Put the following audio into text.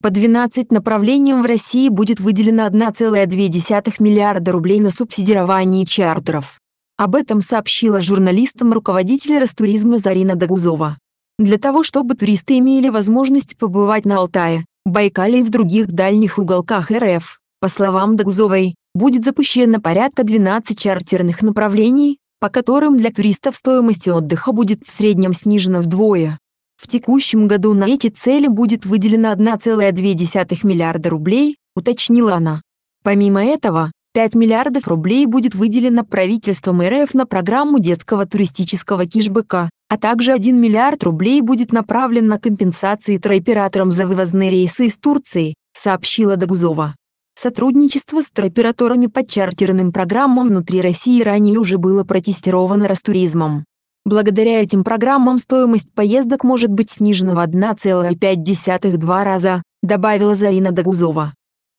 По 12 направлениям в России будет выделено 1,2 миллиарда рублей на субсидирование чартеров. Об этом сообщила журналистам руководитель Ростуризма Зарина Дагузова. Для того, чтобы туристы имели возможность побывать на Алтае, Байкале и в других дальних уголках РФ, по словам Дагузовой, будет запущено порядка 12 чартерных направлений, по которым для туристов стоимость отдыха будет в среднем снижена вдвое. В текущем году на эти цели будет выделено 1,2 миллиарда рублей, уточнила она. Помимо этого, 5 миллиардов рублей будет выделено правительством РФ на программу детского туристического кишбэка, а также 1 миллиард рублей будет направлен на компенсации туроператорам за вывозные рейсы из Турции, сообщила Дагузова. Сотрудничество с туроператорами по чартерным программам внутри России ранее уже было протестировано Ростуризмом. Благодаря этим программам стоимость поездок может быть снижена в 1,5-2 раза, добавила Зарина Дагузова.